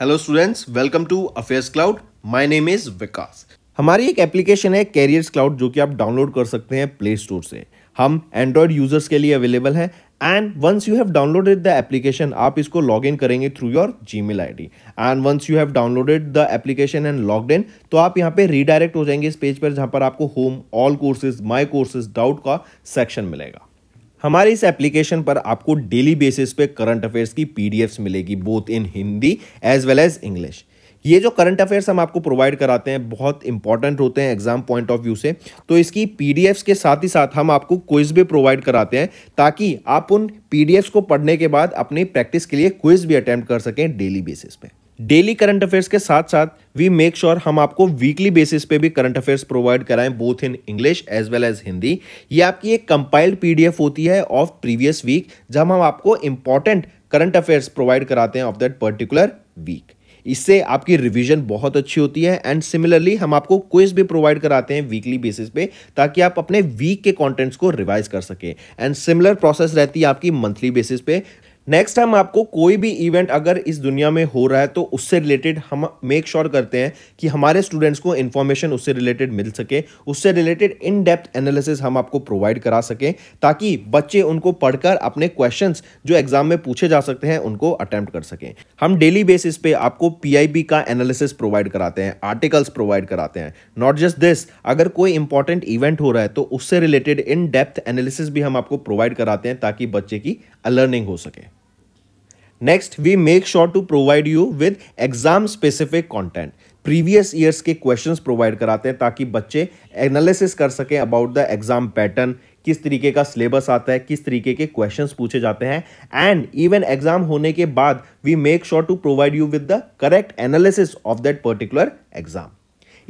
Hello students welcome to affairs cloud my name is Vikas हमारी एक application है carriers cloud जो कि आप डाउनलोड कर सकते हैं प्ले स्टोर से हम एंड्रॉयड यूजर्स के लिए अवेलेबल है and once you have downloaded the application आप इसको लॉग इन करेंगे through your Gmail I D and once you have downloaded the application and log in तो आप यहाँ पे रीडायरेक्ट हो जाएंगे इस पेज पर जहाँ पर आपको home all courses my courses doubt का सेक्शन मिलेगा हमारे इस एप्लीकेशन पर आपको डेली बेसिस पे करंट अफेयर्स की पीडीएफ्स मिलेगी both in Hindi as well as English ये जो करंट अफेयर्स हम आपको प्रोवाइड कराते हैं बहुत इंपॉर्टेंट होते हैं एग्जाम पॉइंट ऑफ व्यू से तो इसकी पीडीएफ्स के साथ ही साथ हम आपको क्विज भी प्रोवाइड कराते हैं ताकि आप उन पीडीएफ्स को पढ़ने के बाद अपनी प्रैक्टिस के लिए क्विज भी अटैम्प्ट कर सकें डेली बेसिस पर डेली करंट अफेयर्स के साथ साथ वी मेक श्योर हम आपको वीकली बेसिस पे भी करंट अफेयर्स प्रोवाइड कराएं both in English as well as Hindi ये आपकी एक कंपाइल्ड पीडीएफ होती है ऑफ प्रीवियस वीक जब हम आपको इंपॉर्टेंट करंट अफेयर्स प्रोवाइड कराते हैं ऑफ दैट पर्टिकुलर वीक इससे आपकी रिवीजन बहुत अच्छी होती है एंड सिमिलरली हम आपको क्विज भी प्रोवाइड कराते हैं वीकली बेसिस पे ताकि आप अपने वीक के कंटेंट्स को रिवाइज कर सकें एंड सिमिलर प्रोसेस रहती है आपकी मंथली बेसिस पे नेक्स्ट हम आपको कोई भी इवेंट अगर इस दुनिया में हो रहा है तो उससे रिलेटेड हम मेक श्योर sure करते हैं कि हमारे स्टूडेंट्स को इन्फॉर्मेशन उससे रिलेटेड मिल सके उससे रिलेटेड इन डेप्थ एनालिसिस हम आपको प्रोवाइड करा सकें ताकि बच्चे उनको पढ़कर अपने क्वेश्चंस जो एग्जाम में पूछे जा सकते हैं उनको अटैम्प्ट कर सकें हम डेली बेसिस पे आपको पी का एनालिसिस प्रोवाइड कराते हैं आर्टिकल्स प्रोवाइड कराते हैं नॉट जस्ट दिस अगर कोई इंपॉर्टेंट इवेंट हो रहा है तो उससे रिलेटेड इन डेप्थ एनालिसिस भी हम आपको प्रोवाइड कराते हैं ताकि बच्चे की अलर्निंग हो सके next we make sure to provide you with exam specific content previous years के क्वेश्चंस प्रोवाइड कराते हैं ताकि बच्चे एनालिसिस कर सकें अबाउट द एग्जाम पैटर्न किस तरीके का सिलेबस आता है किस तरीके के क्वेश्चंस पूछे जाते हैं एंड इवन एग्जाम होने के बाद we make sure to provide you with the correct analysis of that particular exam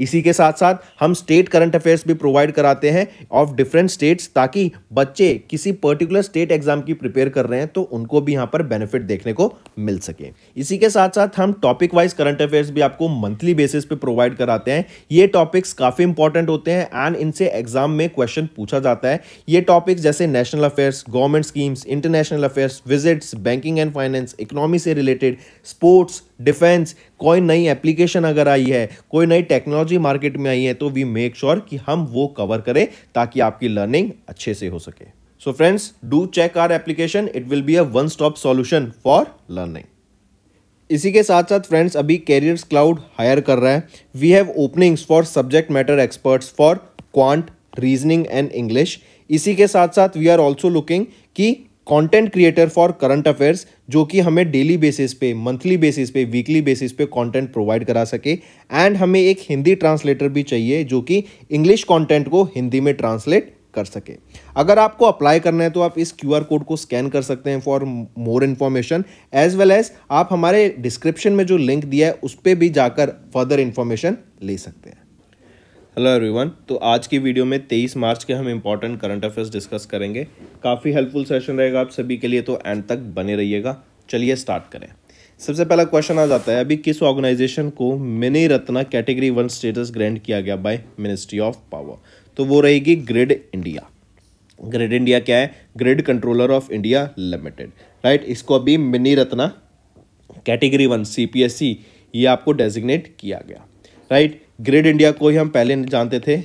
इसी के साथ साथ हम स्टेट करंट अफेयर्स भी प्रोवाइड कराते हैं ऑफ डिफरेंट स्टेट्स ताकि बच्चे किसी पर्टिकुलर स्टेट एग्जाम की प्रिपेयर कर रहे हैं तो उनको भी यहाँ पर बेनिफिट देखने को मिल सके इसी के साथ साथ हम टॉपिक वाइज करंट अफेयर्स भी आपको मंथली बेसिस पे प्रोवाइड कराते हैं ये टॉपिक्स काफ़ी इंपॉर्टेंट होते हैं एंड इनसे एग्जाम में क्वेश्चन पूछा जाता है ये टॉपिक्स जैसे national affairs government schemes international affairs visits banking and finance economy से रिलेटेड स्पोर्ट्स डिफेंस कोई नई एप्लीकेशन अगर आई है कोई नई टेक्नोलॉजी मार्केट में आई है तो वी मेक श्योर कि हम वो कवर करें ताकि आपकी लर्निंग अच्छे से हो सके so friends do check our application it will be a one stop solution for learning इसी के साथ साथ फ्रेंड्स अभी कैरियर्स क्लाउड हायर कर रहा है we have openings for subject matter experts for quant reasoning and English इसी के साथ साथ वी आर ऑल्सो लुकिंग कि content creator for current affairs जो कि हमें डेली बेसिस पे मंथली बेसिस पे वीकली बेसिस पे कंटेंट प्रोवाइड करा सके एंड हमें एक हिंदी ट्रांसलेटर भी चाहिए जो कि इंग्लिश कंटेंट को हिंदी में ट्रांसलेट कर सके अगर आपको अप्लाई करना है तो आप इस क्यू कोड को स्कैन कर सकते हैं for more information as well as आप हमारे डिस्क्रिप्शन में जो लिंक दिया है उस पर भी जाकर फर्दर इन्फॉर्मेशन ले सकते हैं हेलो एवरीवन तो आज की वीडियो में 23 मार्च के हम इम्पॉर्टेंट करंट अफेयर्स डिस्कस करेंगे काफ़ी हेल्पफुल सेशन रहेगा आप सभी के लिए तो एंड तक बने रहिएगा चलिए स्टार्ट करें सबसे पहला क्वेश्चन आ जाता है अभी किस ऑर्गेनाइजेशन को mini Ratna category one status granted किया गया बाय मिनिस्ट्री ऑफ पावर तो वो रहेगी ग्रिड इंडिया ग्रिड इंडिया क्या है grid controller of India limited right इसको अभी मिनी रत्ना कैटेगरी वन सी ये आपको डेजिग्नेट किया गया राइट right? ग्रेड इंडिया को ही हम पहले जानते थे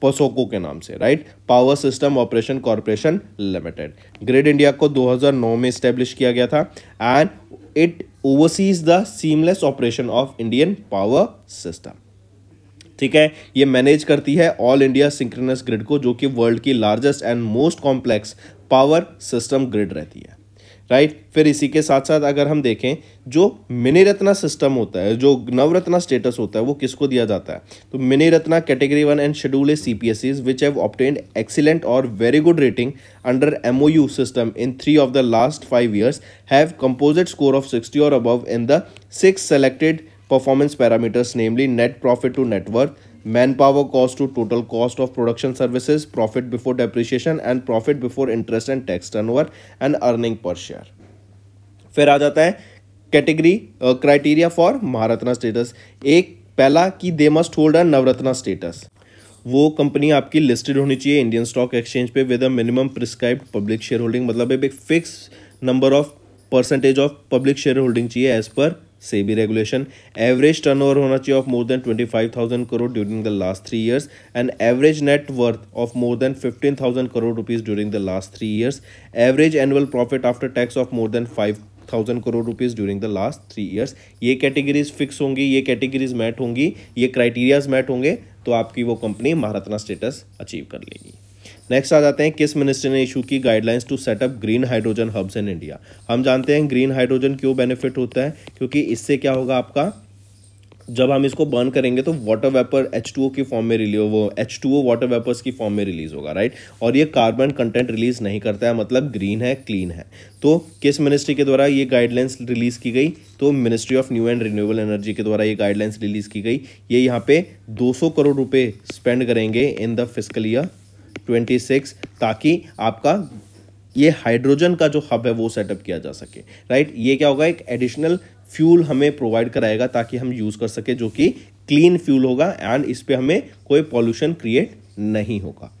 पोसोको के नाम से right power system operation corporation limited grid India को 2009 में स्टेब्लिश किया गया था and it oversees the seamless operation of Indian power system ठीक है ये मैनेज करती है ऑल इंडिया सिंक्रनस ग्रिड को जो कि वर्ल्ड की largest and most complex power system grid रहती है राइट फिर इसी के साथ साथ अगर हम देखें जो मिनी रत्ना सिस्टम होता है जो नवरत्ना स्टेटस होता है वो किसको दिया जाता है तो mini Ratna category one and schedule A C P S Es which have obtained excellent और very good rating under M O U system in three of the last five years have composite score of sixty और above in the six selected performance parameters namely net profit to net worth manpower cost to total cost of production services profit before depreciation and profit before interest and tax turn and earning per share फिर आ जाता है category criteria for Maharatna status एक पहला कि they must hold a Navratna status वो कंपनी आपकी लिस्टेड होनी चाहिए इंडियन स्टॉक एक्सचेंज पे with a minimum prescribed public shareholding मतलब एक fix number of percentage of public shareholding चाहिए as per SEBI regulation average turnover होना चाहिए of more than twenty five thousand crore during the last three years and average net worth of more than fifteen thousand crore rupees during the last three years average annual profit after tax of more than five thousand crore rupees during the last three years ये categories fix होंगी ये categories mat होंगी ये criterias mat होंगे तो आपकी वो company Maharatna status achieve कर लेगी नेक्स्ट आ जाते हैं किस मिनिस्ट्री ने इशू की guidelines to set up green hydrogen hubs in India हम जानते हैं ग्रीन हाइड्रोजन क्यों बेनिफिट होता है क्योंकि इससे क्या होगा आपका जब हम इसको बर्न करेंगे तो water vapour H two O की फॉर्म में रिलीज वो H two O water vapours की फॉर्म में रिलीज होगा राइट और ये कार्बन कंटेंट रिलीज नहीं करता है मतलब ग्रीन है क्लीन है तो किस मिनिस्ट्री के द्वारा ये गाइडलाइंस रिलीज की गई तो ministry of new and renewable energy के द्वारा ये गाइडलाइंस रिलीज की गई ये यहाँ पे दो करोड़ रुपये स्पेंड करेंगे in the physical year twenty six ताकि आपका ये हाइड्रोजन का जो हब है वो सेटअप किया जा सके राइट ये क्या होगा एक एडिशनल फ्यूल हमें प्रोवाइड कराएगा ताकि हम यूज़ कर सके जो कि क्लीन फ्यूल होगा एंड इस पर हमें कोई पॉल्यूशन क्रिएट नहीं होगा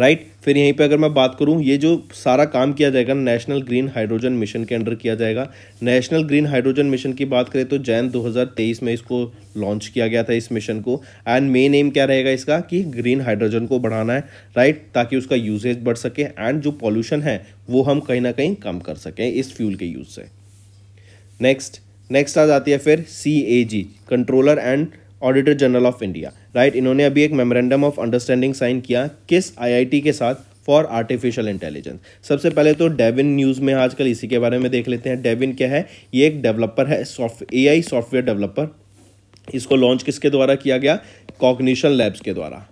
राइट फिर यहीं पे अगर मैं बात करूँ ये जो सारा काम किया जाएगा नेशनल ग्रीन हाइड्रोजन मिशन के अंडर किया जाएगा नेशनल ग्रीन हाइड्रोजन मिशन की बात करें तो जैन 2023 में इसको लॉन्च किया गया था इस मिशन को एंड मेन एम क्या रहेगा इसका कि ग्रीन हाइड्रोजन को बढ़ाना है राइट ताकि उसका यूजेज बढ़ सके एंड जो पॉल्यूशन है वो हम कहीं ना कहीं कम कर सकें इस फ्यूल के यूज से नेक्स्ट नेक्स्ट आ जाती है फिर सी controller and auditor general of India right right? इन्होंने अभी एक मेमोरेंडम ऑफ अंडरस्टैंडिंग साइन किया किस आईआईटी के साथ फॉर आर्टिफिशियल इंटेलिजेंस सबसे पहले तो डेविन न्यूज़ में आजकल इसी के बारे में देख लेते हैं डेविन क्या है ये एक डेवलपर है सॉफ्ट ए सॉफ्टवेयर डेवलपर इसको लॉन्च किसके द्वारा किया गया कॉग्निशन लैब्स के द्वारा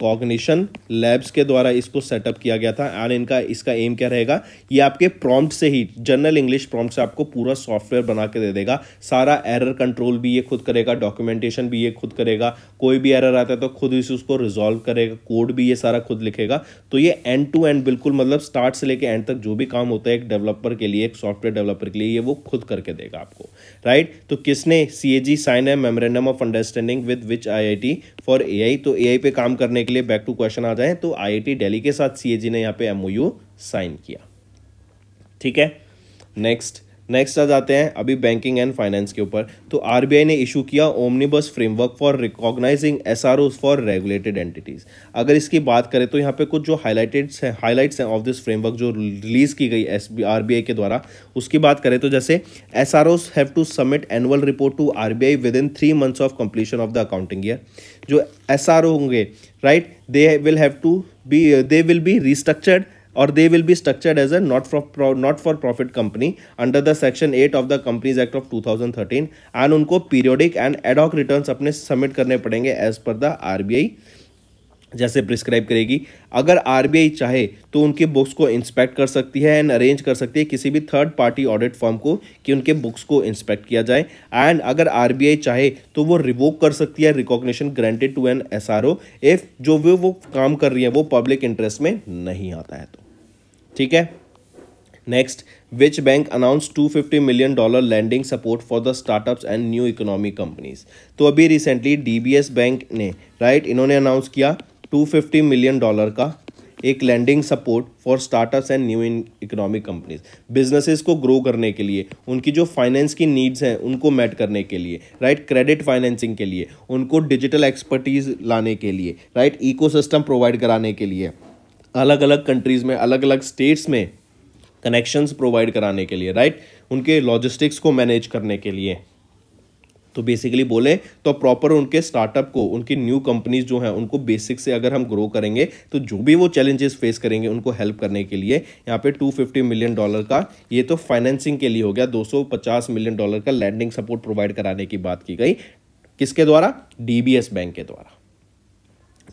कॉग्निशन लैब्स के द्वारा इसको सेटअप किया गया था एंड इनका इसका एम क्या रहेगा ये आपके प्रॉम्प्ट से ही जनरल इंग्लिश प्रॉम्प्ट से आपको पूरा सॉफ्टवेयर बना के दे देगा सारा एरर कंट्रोल भी ये खुद करेगा डॉक्यूमेंटेशन भी ये खुद करेगा कोई भी एरर आता है तो खुद इस उसको रिजॉल्व करेगा कोड भी ये सारा खुद लिखेगा तो ये एंड टू एंड बिल्कुल मतलब स्टार्ट से लेकर एंड तक जो भी काम होता है एक डेवलपर के लिए एक सॉफ्टवेयर डेवलपर के लिए ये वो खुद करके देगा आपको राइट तो किसने सी ए जी साइन है memorandum of understanding with which I I T for A I तो ए आई पे काम करने के के लिए बैक टू क्वेश्चन आ जाए तो आईआईटी दिल्ली के साथ सीएजी ने यहाँ पे एमओयू साइन किया ठीक है नेक्स्ट नेक्स्ट आ जाते हैं अभी बैंकिंग एंड फाइनेंस के ऊपर तो आरबीआई ने इशू किया omnibus framework for recognising S for regulated entities अगर इसकी बात करें तो यहाँ पे कुछ जो हाईलाइटेड्स हैं हाईलाइट्स हैं ऑफ दिस फ्रेमवर्क जो रिलीज़ की गई एस आरबीआई के द्वारा उसकी बात करें तो जैसे S have to submit annual report to R within three months of completion of the accounting year जो एस होंगे right they will have to be they will be restructured और they will be structured as a not for not for profit company under the section eight of the companies act of 2013 and उनको periodic and adhoc return अपने submit करने पड़ेंगे the R B I जैसे prescribe करेगी अगर RBI चाहे तो उनके बुक्स को इंस्पेक्ट कर सकती है एंड अरेंज कर सकती है किसी भी थर्ड पार्टी ऑडिट फॉर्म को कि उनके बुक्स को इंस्पेक्ट किया जाए एंड अगर आरबीआई चाहे तो वो रिवोक कर सकती है recognition granted to an SRO if जो वे वो काम कर रही है वो पब्लिक इंटरेस्ट में नहीं आता है तो ठीक है next which bank announce 250 million dollar landing support for the startups and new economy companies तो अभी रिसेंटली डीबीएस बैंक ने राइट इन्होंने अनाउंस किया 250 मिलियन डॉलर का एक landing support for startups and new economic companies businesses को grow करने के लिए उनकी जो फाइनेंस की नीड्स हैं उनको मैट करने के लिए राइट क्रेडिट फाइनेंसिंग के लिए उनको डिजिटल एक्सपर्टीज लाने के लिए राइट इकोसिस्टम प्रोवाइड कराने के लिए अलग अलग कंट्रीज़ में अलग अलग स्टेट्स में कनेक्शंस प्रोवाइड कराने के लिए राइट उनके लॉजिस्टिक्स को मैनेज करने के लिए तो बेसिकली बोले तो प्रॉपर उनके स्टार्टअप को उनकी न्यू कंपनीज जो हैं उनको बेसिक से अगर हम ग्रो करेंगे तो जो भी वो चैलेंजेस फेस करेंगे उनको हेल्प करने के लिए यहाँ पे 250 मिलियन डॉलर का ये तो फाइनेंसिंग के लिए हो गया 250 मिलियन डॉलर का लैंडिंग सपोर्ट प्रोवाइड कराने की बात की गई किसके द्वारा डी बैंक के द्वारा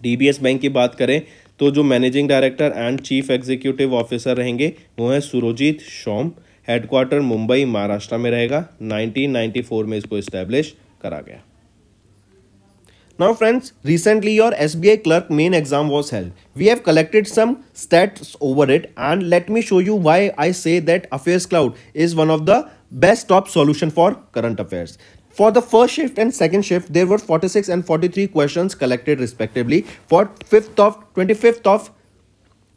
डी बैंक की बात करें तो जो managing director and chief executive officer रहेंगे वो है सुरोजीत शोम हेडक्वार्टर मुंबई महाराष्ट्र में रहेगा 1994 में इसको इस्टेब्लिश करा गया now friends recently your S B I clerk main exam was held we have collected some stats over it and let me show you why I say affairs cloud is one of the best top solution for current affairs For the first shift and second shift, there were 46 and 43 questions collected respectively for 5th of 25th of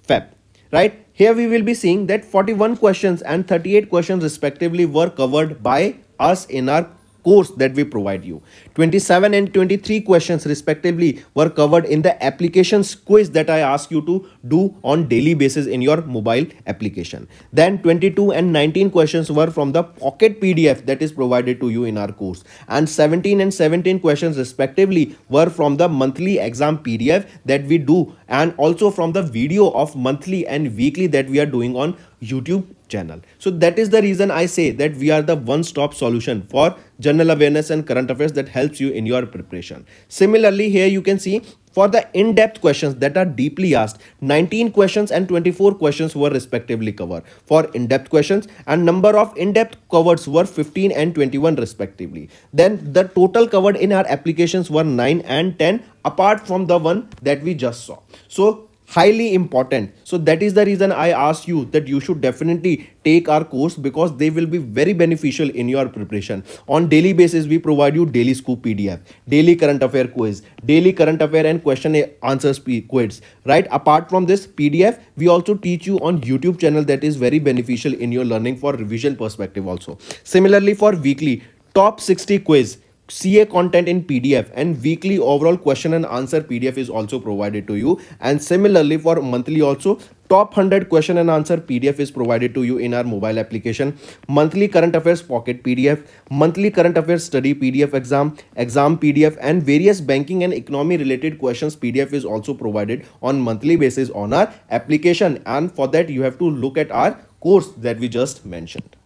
Feb. Right here we will be seeing that 41 questions and 38 questions respectively were covered by us in our course that we provide you. 27 and 23 questions respectively were covered in the applications quiz that I ask you to do on daily basis in your mobile application. Then 22 and 19 questions were from the pocket PDF that is provided to you in our course and 17 and 17 questions respectively were from the monthly exam PDF that we do and also from the video of monthly and weekly that we are doing on YouTube channel. So that is the reason I say that we are the one-stop solution for general awareness and current affairs that helps you in your preparation. Similarly, here you can see for the in-depth questions that are deeply asked, 19 questions and 24 questions were respectively covered for in-depth questions and number of in-depth covers were 15 and 21 respectively. Then the total covered in our applications were 9 and 10 apart from the one that we just saw. So highly important so that is the reason i ask you that you should definitely take our course because they will be very beneficial in your preparation on daily basis we provide you daily scoop pdf daily current affair quiz daily current affair and question answers quiz right apart from this pdf we also teach you on youtube channel that is very beneficial in your learning for revision perspective also similarly for weekly top 60 quiz CA content in PDF and weekly overall question and answer PDF is also provided to you and similarly for monthly also top 100 question and answer PDF is provided to you in our mobile application monthly current affairs pocket PDF monthly current affairs study PDF exam exam PDF and various banking and economy related questions PDF is also provided on monthly basis on our application and for that you have to look at our course that we just mentioned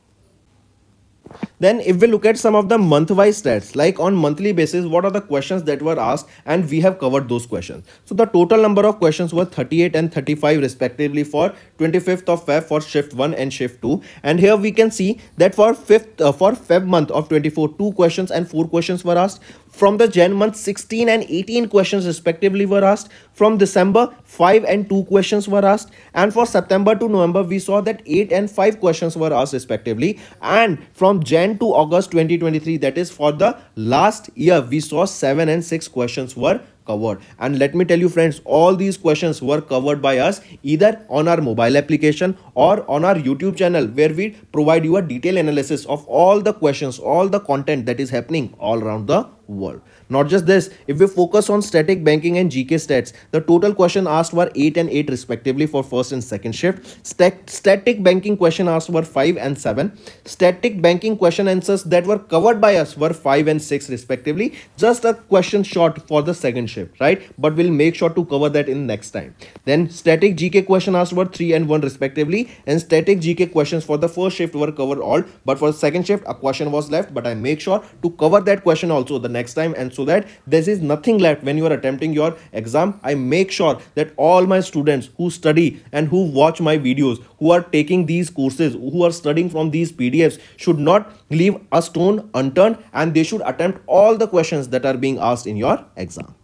then if we look at some of the month-wise stats, like on monthly basis, what are the questions that were asked and we have covered those questions. So the total number of questions were 38 and 35 respectively for 25th of Feb for shift 1 and shift 2. And here we can see that for 5th uh, for Feb month of 24, 2 questions and 4 questions were asked. From the Jan month, 16 and 18 questions respectively were asked. From December, 5 and 2 questions were asked. And for September to November, we saw that 8 and 5 questions were asked respectively. And from Jan 10 to August 2023 that is for the last year we saw 7 and 6 questions were covered and let me tell you friends all these questions were covered by us either on our mobile application or on our YouTube channel where we provide you a detailed analysis of all the questions all the content that is happening all around the world. Not just this, if we focus on static banking and GK stats, the total question asked were 8 and 8 respectively for first and second shift. Stat static banking question asked were 5 and 7. Static banking question answers that were covered by us were 5 and 6 respectively. Just a question short for the second shift, right? But we'll make sure to cover that in next time. Then static GK question asked were 3 and 1 respectively and static GK questions for the first shift were covered all but for second shift a question was left but I make sure to cover that question also the next time and so that there is nothing left when you are attempting your exam. I make sure that all my students who study and who watch my videos, who are taking these courses, who are studying from these PDFs should not leave a stone unturned and they should attempt all the questions that are being asked in your exam.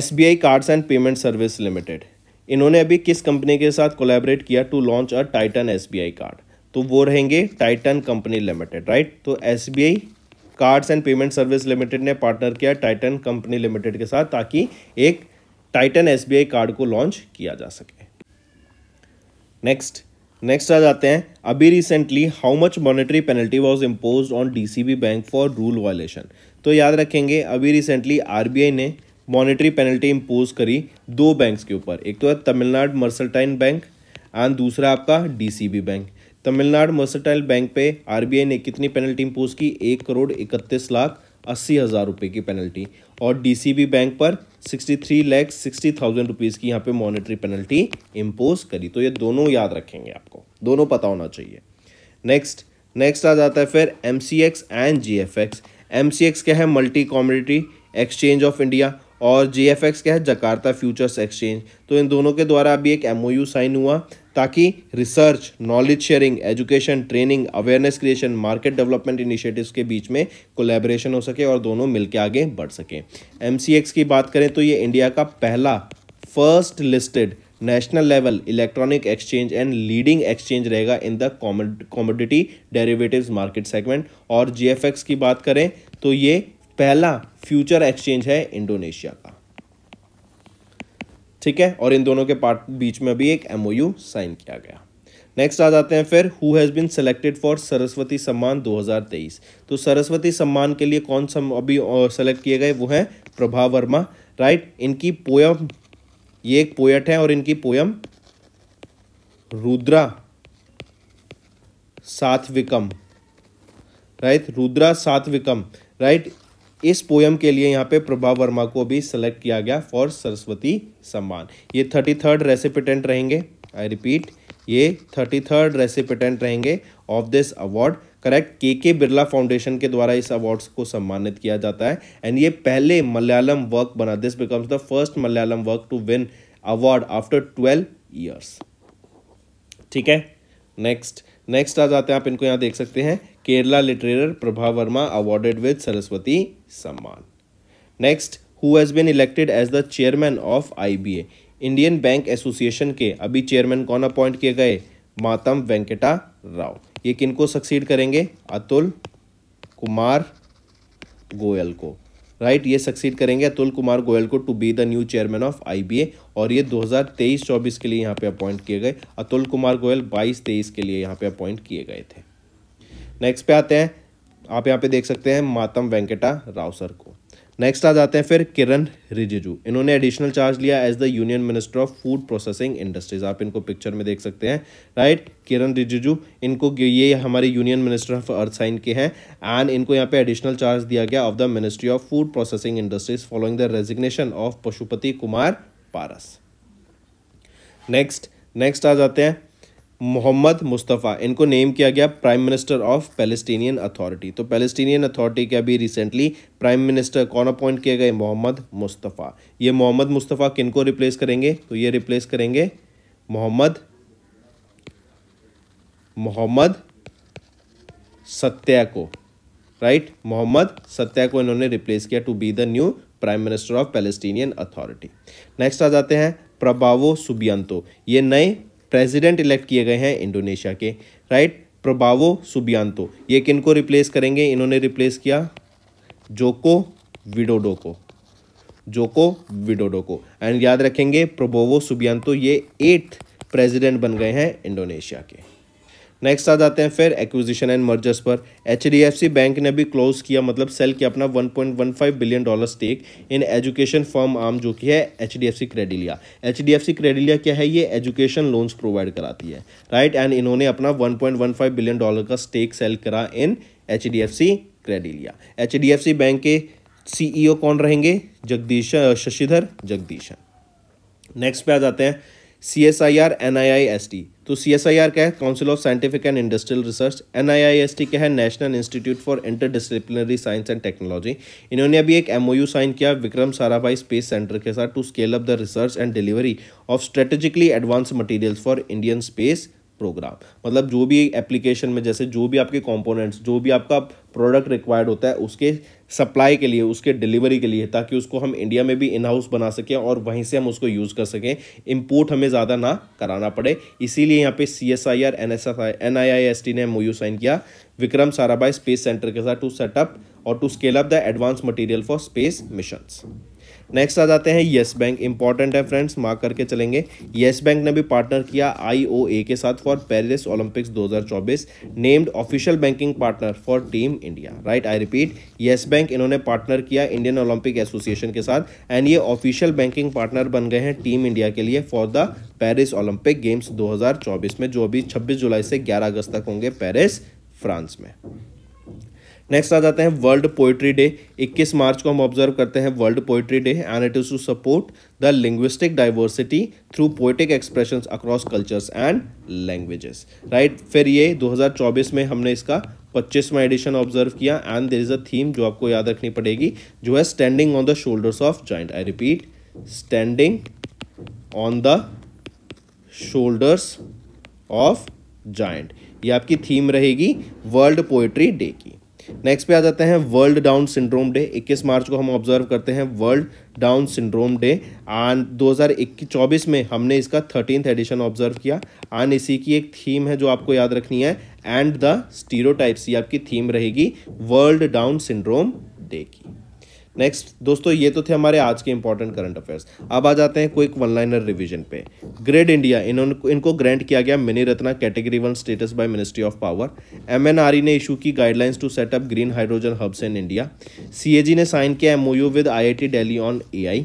SBI Cards and Payment Service Limited. इन्होंने अभी किस company के साथ collaborate किया to launch a Titan SBI card तो वो रहेंगे Titan company limited right तो SBI cards and payment service limited ने पार्टनर किया टाइटन कंपनी लिमिटेड के साथ ताकि एक टाइटन एस कार्ड को लॉन्च किया जा सके नेक्स्ट नेक्स्ट आ जाते हैं अभी recently how much monetary penalty was impose on DCB bank for rule violation तो याद रखेंगे अभी रिसेंटली आरबीआई ने मॉनेटरी पेनल्टी इम्पोज करी दो बैंक्स के ऊपर एक तो है तमिलनाडु मर्सलटाइन बैंक एंड दूसरा आपका DCB bank Tamil Nadu mercantile bank पे आरबीआई ने कितनी पेनल्टी इम्पोज की एक करोड़ इकतीस लाख अस्सी हज़ार रुपये की पेनल्टी और डीसीबी बैंक पर sixty three lakh sixty thousand rupees की यहाँ पे मॉनेटरी पेनल्टी इम्पोज करी तो ये दोनों याद रखेंगे आपको दोनों पता होना चाहिए नेक्स्ट नेक्स्ट आ जाता है फिर M C X and G F X M C X क्या है multi commodity exchange of India और जी एफ एक्स क्या है जकार्ता फ्यूचर्स एक्सचेंज तो इन दोनों के द्वारा अभी एक एम यू साइन हुआ ताकि research knowledge sharing education training awareness creation market development initiatives के बीच में कोलेबरेशन हो सके और दोनों मिलकर आगे बढ़ सकें एम की बात करें तो ये इंडिया का पहला first listed national level electronic exchange and leading exchange रहेगा in the commodity derivatives market segment और जीएफएक्स की बात करें तो ये पहला फ्यूचर एक्सचेंज है इंडोनेशिया का ठीक है और इन दोनों के पार्ट बीच में भी एक एमओयू साइन किया गया नेक्स्ट आ जाते हैं फिर who has been selected for Saraswati Samman 2023 तो सरस्वती सम्मान के लिए कौन सा अभी सेलेक्ट किए गए वो हैं प्रभा वर्मा राइट इनकी पोयम ये एक पोएट है और इनकी poem Rudra Satvikam right Rudra Satvikam right इस पोयम के लिए यहाँ पे प्रभा वर्मा को भी सेलेक्ट किया गया फॉर सरस्वती सम्मान ये थर्टी थर्ड रेसिपिटेंट रहेंगे आई रिपीट ये थर्टी थर्ड रेसिपिटेंट रहेंगे ऑफ दिस अवार्ड करेक्ट के के बिरला फाउंडेशन के द्वारा इस अवार्ड्स को सम्मानित किया जाता है एंड ये पहले मलयालम वर्क बना this becomes the first Malayalam work to win award after twelve years ठीक है नेक्स्ट नेक्स्ट आ जाते हैं आप इनको यहाँ देख सकते हैं Kerala litterateur Prabha Varma awarded with Saraswati Samman next who has been elected as the chairman of IBA Indian bank association के अभी चेयरमैन कौन अपॉइंट किए गए मातम वेंकटा राव ये किनको सक्सीड करेंगे अतुल कुमार गोयल को राइट right, ये सक्सीड करेंगे अतुल कुमार गोयल को to be the new chairman of IBA और ये 2023-24 के लिए यहाँ पे अपॉइंट किए गए अतुल कुमार गोयल 22-23 के लिए यहाँ पे अपॉइंट किए गए थे नेक्स्ट पे आते हैं आप यहाँ पे देख सकते हैं मातम वेंकटा राव सर को नेक्स्ट आ जाते हैं फिर किरण रिजिजू इन्होंने एडिशनल चार्ज लिया as the union minister of food processing industries आप इनको पिक्चर में देख सकते हैं राइट किरण रिजिजू इनको ये हमारे union minister of earth science के हैं एंड इनको यहाँ पे एडिशनल चार्ज दिया गया of the ministry of food processing industries following the resignation of Pashupati Kumar Paras next next आ जाते हैं मोहम्मद मुस्तफ़ा इनको नेम किया गया prime minister of Palestinian authority तो पैलेस्टीनियन अथॉरिटी के अभी रिसेंटली प्राइम मिनिस्टर कौन अपॉइंट किए गए मोहम्मद मुस्तफ़ा ये मोहम्मद मुस्तफ़ा किन को रिप्लेस करेंगे तो ये रिप्लेस करेंगे मोहम्मद मोहम्मद सत्या को राइट मोहम्मद सत्या को इन्होंने रिप्लेस किया to be the new prime minister of Palestinian authority next आ जाते हैं प्रभावो सुबियंतो ये नए प्रेसिडेंट इलेक्ट किए गए हैं इंडोनेशिया के राइट प्रभावो सुबियांतो ये किन को रिप्लेस करेंगे इन्होंने रिप्लेस किया जोको विडोडो को जोको विडोडो को एंड याद रखेंगे प्रोबोवो सुबियांतो ये एट्थ प्रेसिडेंट बन गए हैं इंडोनेशिया के नेक्स्ट आ जाते हैं फिर एक्विजिशन एंड मर्जर्स पर एच बैंक ने भी क्लोज किया मतलब सेल किया अपना 1.15 billion dollar stake in education firm आम जो कि है H D F C Credila H D F C Credila क्या है ये एजुकेशन लोन्स प्रोवाइड कराती है राइट एंड इन्होंने अपना 1.15 बिलियन डॉलर का स्टेक सेल करा in H D F C Credila H D F C bank के सी e कौन रहेंगे जगदीश शशिधर जगदीशन नेक्स्ट पे आ जाते हैं C S I R N I I S T तो सी एस आई आर क्या है council of scientific and industrial research N I I S T क्या है national institute for interdisciplinary science and technology इन्होंने अभी एक M O you sign किया Vikram Sarabhai space centre के साथ to scale up the research and delivery of strategically advance materials for Indian space programme मतलब जो भी एप्लीकेशन में जैसे जो भी आपके कंपोनेंट्स जो भी आपका प्रोडक्ट रिक्वायर्ड होता है उसके सप्लाई के लिए उसके डिलीवरी के लिए ताकि उसको हम इंडिया में भी इन हाउस बना सकें और वहीं से हम उसको यूज़ कर सकें इम्पोर्ट हमें ज़्यादा ना कराना पड़े इसीलिए यहाँ पे C S I R N S F I N I I S T ने एम साइन किया विक्रम साराभाई स्पेस सेंटर के साथ टू सेटअप और to scale up the advance material for space missions next आ जाते हैं येस बैंक इंपॉर्टेंट है friends mark करके चलेंगे येस बैंक ने भी पार्टनर किया ए के साथ for Paris Olympics 2024 named official banking partner for team India right I repeat yes bank इन्होंने पार्टनर किया इंडियन ओलंपिक एसोसिएशन के साथ एंड ये ऑफिशियल बैंकिंग पार्टनर बन गए हैं टीम इंडिया के लिए for the Paris Olympic games 2024 में जो अभी 26 जुलाई से 11 अगस्त तक होंगे पेरिस फ्रांस में नेक्स्ट आ जाते हैं वर्ल्ड पोइट्री डे 21 मार्च को हम ऑब्जर्व करते हैं world poetry day and it is to support the linguistic diversity through poetic expression across cultures and languages right फिर ये 2024 में हमने इसका पच्चीसवा एडिशन ऑब्जर्व किया and there is a theme जो आपको याद रखनी पड़ेगी जो है standing on the shoulders of giant I repeat standing on the shoulders of giant ये आपकी थीम रहेगी वर्ल्ड पोइट्री डे की नेक्स्ट पे आ जाते हैं वर्ल्ड डाउन सिंड्रोम डे 21 मार्च को हम ऑब्जर्व करते हैं वर्ल्ड डाउन सिंड्रोम डे आन 2021-24 में हमने इसका थर्टीन एडिशन ऑब्जर्व किया आन इसी की एक थीम है जो आपको याद रखनी है एंड द स्टीरोटाइप्स ये आपकी थीम रहेगी वर्ल्ड डाउन सिंड्रोम डे की नेक्स्ट दोस्तों ये तो थे हमारे आज के इंपॉर्टेंट करंट अफेयर्स अब आ जाते हैं क्विक वन लाइनर रिविजन पे ग्रेड इंडिया इन्होंने इनको ग्रांट किया गया mini Ratna category one status by ministry of power M ने इशू की guidelines to set up green hydrogen hubs in India C ने साइन किया MoU with I I on A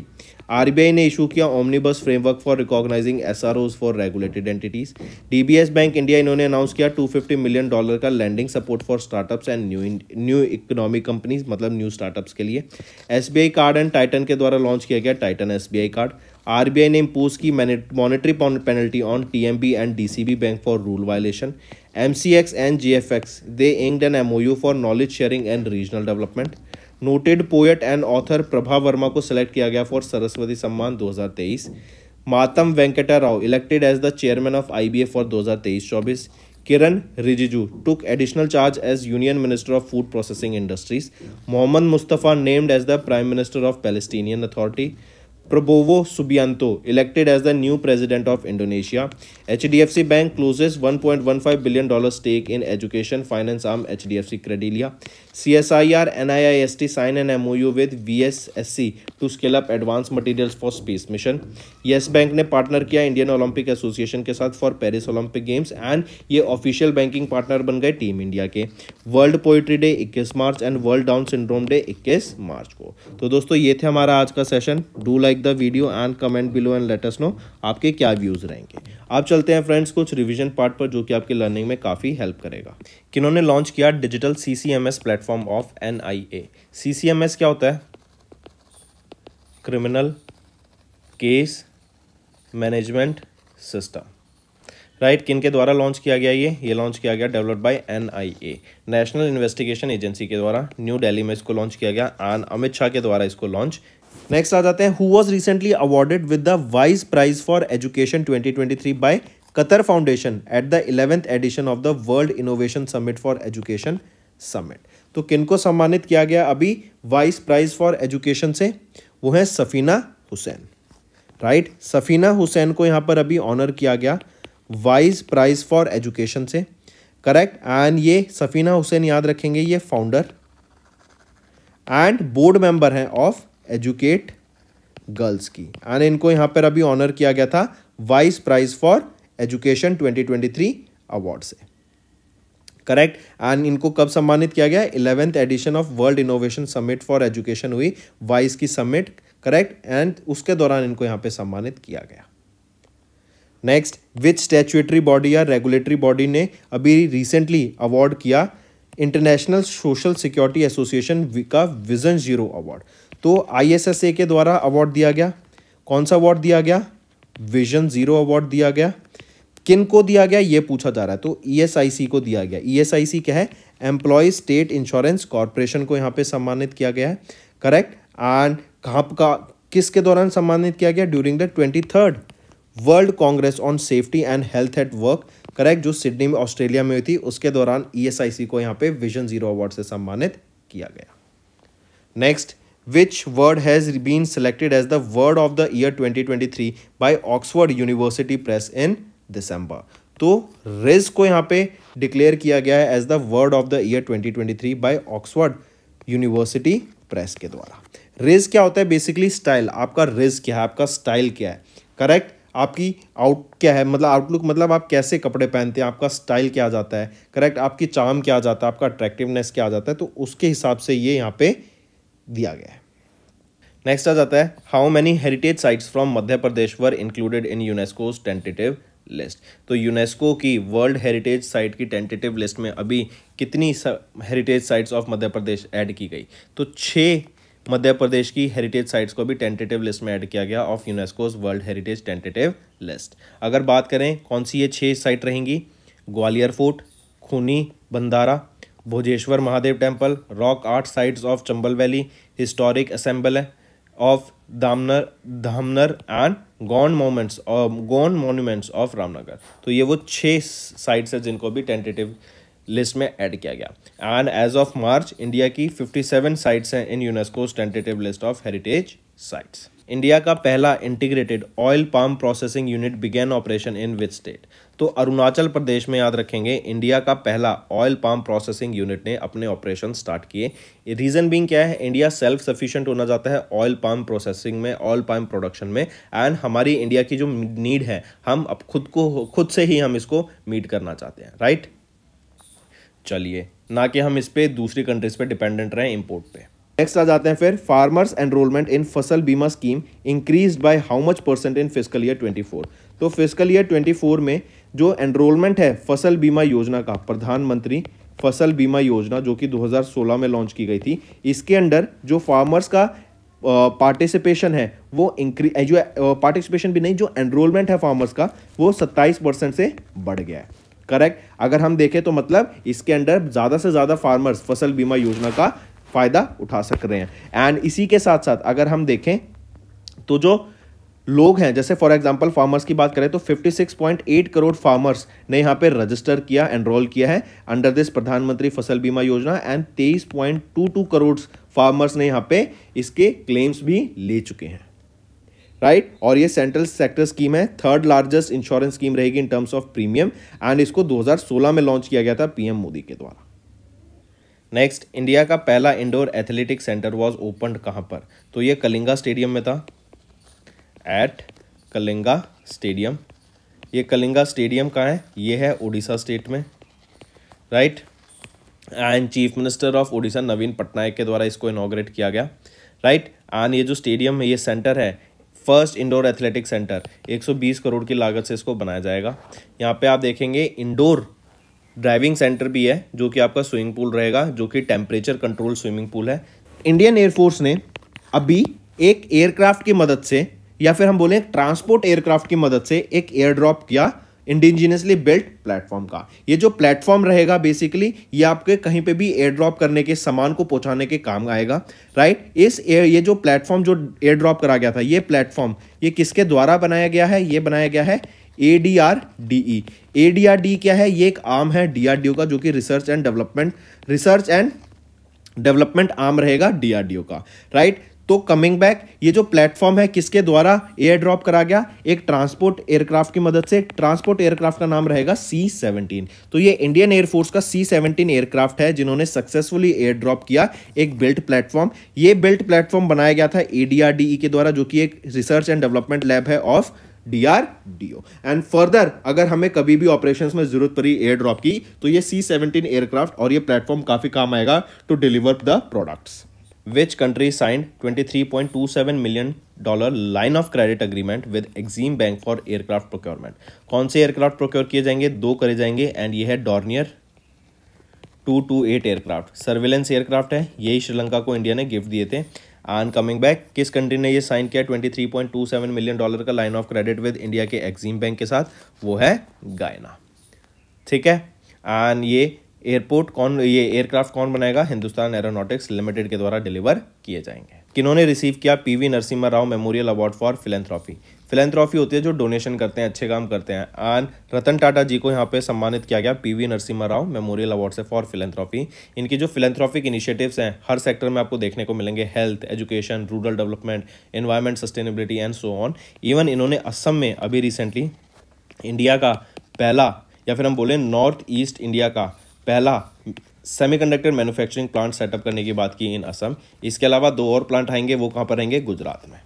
RBI ने इशू किया omnibus framework for recognising S for regulated entities DBS bank India इन्होंने announce किया 250 million dollar का landing support for startups and new new economic companies मतलब new startups के लिए S card and Titan के द्वारा लॉन्च किया गया टाइटन एस कार्ड आर ने इम्पोज की monetary penalty on B and B bank for rule violation X and X दे M N U for knowledge sharing and regional development noted poet and author Prabha Varma को select किया गया for Saraswati Samman 2023 Matam Venkata Rao elected as the chairman of I for 2023-24 Kiren Rijiju took additional charge as union minister of food processing industries Mohammad Mustafa named as the prime minister of Palestinian authority Prabowo Subianto elected as the new president of Indonesia. HDFC Bank closes $1.15 billion dollar stake in education finance arm HDFC Credilia. CSIR NIIST sign an MOU with VSSC to scale up advanced materials for space mission. Yes Bank ne partner kiya Indian Olympic Association ke sath for Paris Olympic Games and ye official banking partner ban gaye Team India ke. World Poetry Day 21 March and World Down Syndrome Day 21 March ko. To dosto ye the hamara aaj ka session. Do like like the video and comment below and let us know आपके क्या views रहेंगे आप चलते हैं friends कुछ revision part पर जो कि आपके लर्निंग में काफ़ी हेल्प करेगा किन्होंने लॉन्च किया digital C C M S platform of N I A C C M S क्या होता है criminal case management system right right, किन के द्वारा लॉन्च किया गया ये ये लॉन्च किया गया developed by NIA national investigation agency के द्वारा न्यू दिल्ली में इसको लॉन्च किया गया एन अमित शाह के द्वारा इसको लॉन्च नेक्स्ट आ जाते हैं who was recently awarded with the वाइस prize for education 2023 twenty by Qatar foundation at the eleventh edition of the world innovation summit for education summit तो किनको सम्मानित किया गया अभी वाइस प्राइज फॉर एजुकेशन से वो है सफ़ीना हुसैन राइट right? सफ़ीना हुसैन को यहाँ पर अभी ऑनर किया गया वाइस प्राइज फॉर एजुकेशन से करेक्ट एंड ये सफ़ीना हुसैन याद रखेंगे ये फाउंडर एंड बोर्ड मेंबर हैं ऑफ एजुकेट गर्ल्स की एंड इनको यहाँ पर अभी ऑनर किया गया था वाइस प्राइज फॉर एजुकेशन 2023 अवार्ड से करेक्ट एंड इनको कब सम्मानित किया गया eleventh edition of world innovation summit for education हुई वाइस की समिट करेक्ट एंड उसके दौरान इनको यहाँ पे सम्मानित किया गया नेक्स्ट विच स्टैचुएटरी बॉडी या रेगुलेटरी बॉडी ने अभी रिसेंटली अवार्ड किया इंटरनेशनल सोशल सिक्योरिटी एसोसिएशन का विजन जीरो अवार्ड तो आईएसएसए के द्वारा अवार्ड दिया गया कौन सा अवार्ड दिया गया विजन जीरो अवार्ड दिया गया किन को दिया गया ये पूछा जा रहा है तो ईएसआईसी e को दिया गया ईएसआईसी e क्या है एम्प्लॉय स्टेट इंश्योरेंस कॉरपोरेशन को यहाँ पे सम्मानित किया गया है करेक्ट एंड कहाँ का किसके दौरान सम्मानित किया गया during the twenty third world congress on safety and health at work correct जो सिडनी में ऑस्ट्रेलिया में हुई थी उसके दौरान ईएसआईसी e को यहाँ पे विजन जीरो अवार्ड से सम्मानित किया गया next which word has been selected as the word of the year 2023 by Oxford University Press in December. तो रिज को यहाँ पे डिक्लेयर किया गया है as the word of the year 2023 by Oxford university press के द्वारा रिज क्या होता है बेसिकली स्टाइल आपका रिज क्या है आपका स्टाइल क्या है करेक्ट आपकी आउट क्या है मतलब आउटलुक मतलब आप कैसे कपड़े पहनते हैं आपका स्टाइल क्या आ जाता है करेक्ट आपकी चाम क्या आ जाता है आपका अट्रैक्टिवनेस क्या आ जाता है तो उसके हिसाब से ये यहाँ पे दिया गया है नेक्स्ट आ जाता है how many heritage sites from Madhya Pradesh were included in UNESCO tentative list तो यूनेस्को की वर्ल्ड हेरिटेज साइट की टेंटेटिव लिस्ट में अभी कितनी heritage sites of Madhya Pradesh add की गई तो छः मध्य प्रदेश की हेरिटेज साइट्स को भी टेंटेटिव लिस्ट में ऐड किया गया of UNESCO's world heritage tentative list अगर बात करें कौन सी ये छः साइट रहेंगी Gwalior fort Khooni Bhandara Bhojeshwar Mahadev temple rock art sites of Chambal valley historic assemble of Damnar Dhamnar and Gond moments और गॉन मोन्यूमेंट्स ऑफ रामनगर तो ये वो छः साइट्स हैं जिनको भी टेंटेटिव लिस्ट में ऐड किया गया and as of March India की 57 साइट्स हैं in UNESCO's tentative list of heritage sites India का पहला integrated oil palm processing unit began operation in which state तो अरुणाचल प्रदेश में याद रखेंगे इंडिया का पहला ऑयल पाम प्रोसेसिंग यूनिट ने अपने ऑपरेशन स्टार्ट किए रीज़न बीइंग क्या है इंडिया सेल्फ सफिशिएंट होना चाहता है ऑयल पाम प्रोसेसिंग में ऑयल पाम प्रोडक्शन में एंड हमारी इंडिया की जो नीड है हम अब खुद को खुद से ही हम इसको मीट करना चाहते हैं राइट चलिए ना कि हम इस पर दूसरी कंट्रीज़ पर डिपेंडेंट रहें इम्पोर्ट पर नेक्स्ट आ जाते हैं फिर farmers enrolment in Fasal Bima scheme increase by how much percent in physical year 24 तो फिजिकल ईयर 24 में जो एनरोलमेंट है फसल बीमा योजना का प्रधानमंत्री फसल बीमा योजना जो कि 2016 में लॉन्च की गई थी इसके अंडर जो फार्मर्स का पार्टिसिपेशन है वो इंक्री जो पार्टिसिपेशन भी नहीं जो एनरोलमेंट है फार्मर्स का वो सत्ताईस परसेंट से बढ़ गया है करेक्ट अगर हम देखें तो मतलब इसके अंडर ज़्यादा से ज़्यादा फार्मर्स फसल बीमा योजना का फ़ायदा उठा सक रहे हैं एंड इसी के साथ साथ अगर हम देखें तो जो लोग हैं जैसे फॉर एग्जांपल फार्मर्स की बात करें तो 56.8 करोड़ फार्मर्स ने यहाँ पे रजिस्टर किया एनरोल किया है अंडर दिस प्रधानमंत्री फसल बीमा योजना एंड 23.22 करोड़ फार्मर्स ने यहां पे इसके क्लेम्स भी ले चुके हैं राइट right? और ये सेंट्रल सेक्टर स्कीम है थर्ड लार्जेस्ट इंश्योरेंस स्कीम रहेगी in terms of premium and इसको 2016 में लॉन्च किया गया था पीएम मोदी के द्वारा नेक्स्ट इंडिया का पहला indoor athletic centre was open कहाँ पर तो ये कलिंगा स्टेडियम में था एट कलिंगा स्टेडियम ये कलिंगा स्टेडियम कहाँ है ये है उड़ीसा स्टेट में right and chief minister of Orissa Naveen Patnaik के द्वारा इसको इनाग्रेट किया गया राइट एंड ये जो स्टेडियम है ये सेंटर है first indoor athletic centre 120 crore की लागत से इसको बनाया जाएगा यहाँ पे आप देखेंगे इंडोर ड्राइविंग सेंटर भी है जो कि आपका स्विमिंग पूल रहेगा जो कि टेम्परेचर कंट्रोल स्विमिंग पूल है इंडियन एयरफोर्स ने अभी एक एयरक्राफ्ट की मदद से या फिर हम बोलें ट्रांसपोर्ट एयरक्राफ्ट की मदद से एक एयर ड्रॉप किया इंडिजिनियसली बिल्ट प्लेटफॉर्म का ये जो प्लेटफॉर्म रहेगा बेसिकली ये आपके कहीं पे भी एयर ड्रॉप करने के सामान को पहुंचाने के काम आएगा राइट इस एयर ये जो प्लेटफॉर्म जो एयर ड्रॉप करा गया था ये प्लेटफॉर्म ये किसके द्वारा बनाया गया है ये बनाया गया है A D R D E A D R D क्या है ये एक आम है डी आर डी ओ का जो कि research and development research and development आम रहेगा डी आर डी ओ का राइट तो कमिंग बैक ये जो प्लेटफॉर्म है किसके द्वारा एयर ड्रॉप करा गया एक ट्रांसपोर्ट एयरक्राफ्ट की मदद से ट्रांसपोर्ट एयरक्राफ्ट का नाम रहेगा सी सेवनटीन तो ये इंडियन एयरफोर्स का सी सेवनटीन एयरक्राफ्ट है जिन्होंने सक्सेसफुली एयर ड्रॉप किया एक बिल्ट प्लेटफॉर्म ये बिल्ट प्लेटफॉर्म बनाया गया था एडीआरडीई e के द्वारा जो कि एक रिसर्च एंड डेवलपमेंट लैब है ऑफ डीआरडीओ एंड फर्दर अगर हमें कभी भी ऑपरेशंस में जरूरत पड़ी एयर ड्रॉप की तो ये सी सेवनटीन एयरक्राफ्ट और ये प्लेटफॉर्म काफी काम आएगा to deliver the products which country signed seven million dollar line of credit agreement with Exim bank for aircraft procurement कौन से एयरक्राफ्ट प्रोक्योर किए जाएंगे दो करे जाएंगे एंड ये है Dornier two two eight aircraft surveillance aircraft है यही श्रीलंका को इंडिया ने गिफ्ट दिए थे एंड कमिंग बैक किस कंट्री ने ये साइन किया 23.27 मिलियन डॉलर का line of credit with India के एक्जीम बैंक के साथ वो है गायना ठीक है एंड ये एयरपोर्ट कौन ये एयरक्राफ्ट कौन बनाएगा हिंदुस्तान एरोनॉटिक्स लिमिटेड के द्वारा डिलीवर किए जाएंगे किन्होंने रिसीव किया PV Narasimha Rao memorial award for philanthropy philanthropy होती है जो डोनेशन करते हैं अच्छे काम करते हैं एंड रतन टाटा जी को यहाँ पे सम्मानित किया गया पीवी नरसिम्हा राव मेमोरियल अवार्ड से फॉर फिलेंथ्रॉफी इनकी जो फिलेंथ्रॉफिक इनिशिएटिव्स हैं हर सेक्टर में आपको देखने को मिलेंगे health education rural development environment sustainability and so on even इन्होंने असम में अभी रिसेंटली इंडिया का पहला या फिर हम बोलें नॉर्थ ईस्ट इंडिया का पहला सेमीकंडक्टर मैन्युफैक्चरिंग प्लांट सेटअप करने की बात की इन असम इसके अलावा दो और प्लांट आएंगे वो कहाँ पर रहेंगे गुजरात में